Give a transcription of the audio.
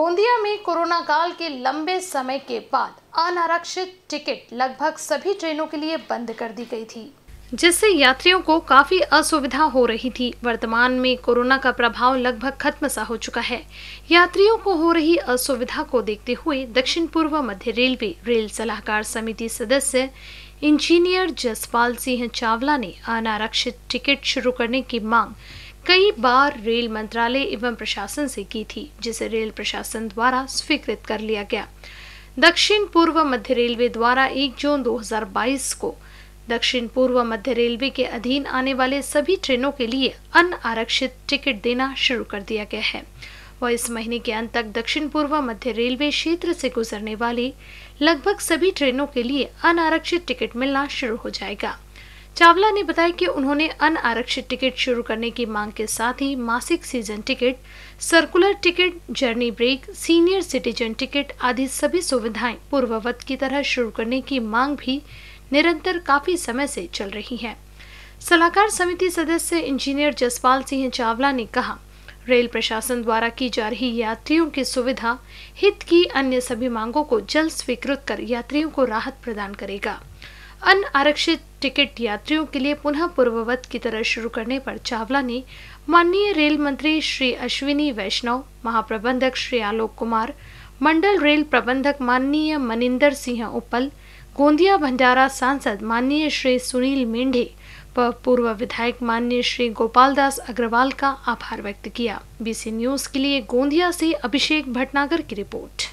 गोंदिया में कोरोना काल के लंबे समय के बाद अनारक्षित टिकट लगभग सभी ट्रेनों के लिए बंद कर दी गई थी जिससे यात्रियों को काफी असुविधा हो रही थी वर्तमान में कोरोना का प्रभाव लगभग खत्म सा हो चुका है यात्रियों को हो रही असुविधा को देखते हुए दक्षिण पूर्व मध्य रेलवे रेल सलाहकार समिति सदस्य इंजीनियर जसपाल सिंह चावला ने अनारक्षित टिकट शुरू करने की मांग कई बार रेल मंत्रालय एवं प्रशासन से की थी जिसे रेल प्रशासन द्वारा स्वीकृत कर लिया गया दक्षिण पूर्व मध्य रेलवे द्वारा 1 जून 2022 को दक्षिण पूर्व मध्य रेलवे के अधीन आने वाले सभी ट्रेनों के लिए अन आरक्षित टिकट देना शुरू कर दिया गया है वह इस महीने के अंत तक दक्षिण पूर्व मध्य रेलवे क्षेत्र से गुजरने वाली लगभग सभी ट्रेनों के लिए अनारक्षित टिकट मिलना शुरू हो जाएगा चावला ने बताया कि उन्होंने अन आरक्षित टिकट शुरू करने की मांग के साथ ही मासिक season ticket circular ticket journey break senior citizen ticket आदि सभी सुविधाएं पूर्ववत की तरह शुरू करने की मांग भी निरंतर काफी समय से चल रही है सलाहकार समिति सदस्य इंजीनियर जसपाल सिंह चावला ने कहा रेल प्रशासन द्वारा की जा रही यात्रियों की सुविधा हित की अन्य सभी मांगों को जल्द स्वीकृत कर यात्रियों को राहत प्रदान करेगा अनारक्षित टिकट यात्रियों के लिए पुनः पूर्ववत की तरह शुरू करने पर चावला ने माननीय रेल मंत्री श्री अश्विनी वैष्णव महाप्रबंधक श्री आलोक कुमार मंडल रेल प्रबंधक माननीय मनिंदर सिंह उपल गोंदिया भंडारा सांसद माननीय श्री सुनील मेंढे व पूर्व विधायक माननीय श्री गोपाल दास अग्रवाल का आभार व्यक्त किया बीसी न्यूज के लिए गोंदिया से अभिषेक भटनागर की रिपोर्ट